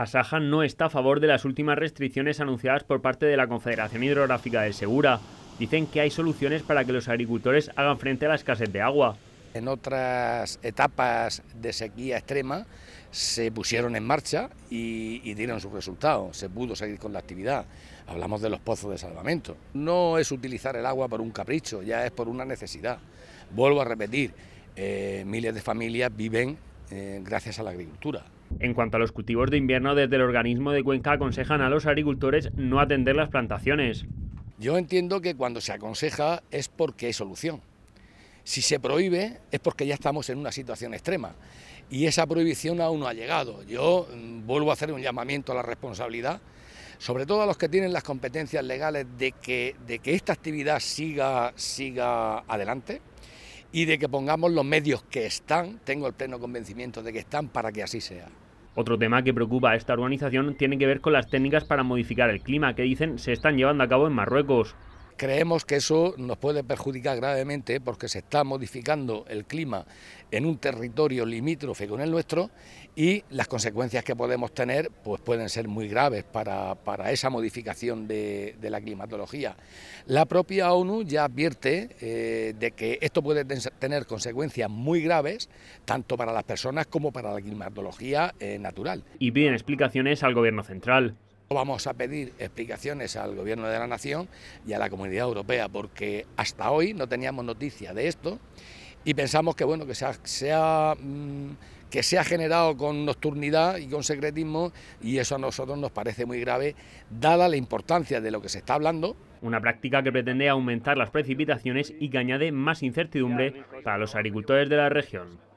Asaja no está a favor de las últimas restricciones anunciadas por parte de la Confederación Hidrográfica del Segura. Dicen que hay soluciones para que los agricultores hagan frente a la escasez de agua. En otras etapas de sequía extrema se pusieron en marcha y, dieron sus resultados, se pudo seguir con la actividad. Hablamos de los pozos de salvamento. No es utilizar el agua por un capricho, ya es por una necesidad. Vuelvo a repetir, eh, miles de familias viven eh, gracias a la agricultura. En cuanto a los cultivos de invierno, desde el organismo de Cuenca aconsejan a los agricultores no atender las plantaciones. Yo entiendo que cuando se aconseja es porque hay solución. Si se prohíbe es porque ya estamos en una situación extrema y esa prohibición aún no ha llegado. Yo mm, vuelvo a hacer un llamamiento a la responsabilidad, sobre todo a los que tienen las competencias legales de que, de que esta actividad siga, siga adelante y de que pongamos los medios que están, tengo el pleno convencimiento de que están para que así sea. Otro tema que preocupa a esta urbanización tiene que ver con las técnicas para modificar el clima que dicen se están llevando a cabo en Marruecos. Creemos que eso nos puede perjudicar gravemente porque se está modificando el clima en un territorio limítrofe con el nuestro y las consecuencias que podemos tener pues pueden ser muy graves para, esa modificación de, la climatología. La propia ONU ya advierte eh, de que esto puede tener consecuencias muy graves tanto para las personas como para la climatología eh, natural. Y piden explicaciones al Gobierno central. Vamos a pedir explicaciones al Gobierno de la Nación y a la Comunidad Europea porque hasta hoy no teníamos noticia de esto y pensamos que bueno que sea mm, que se ha generado con nocturnidad y con secretismo y eso a nosotros nos parece muy grave dada la importancia de lo que se está hablando. Una práctica que pretende aumentar las precipitaciones y que añade más incertidumbre para los agricultores de la región.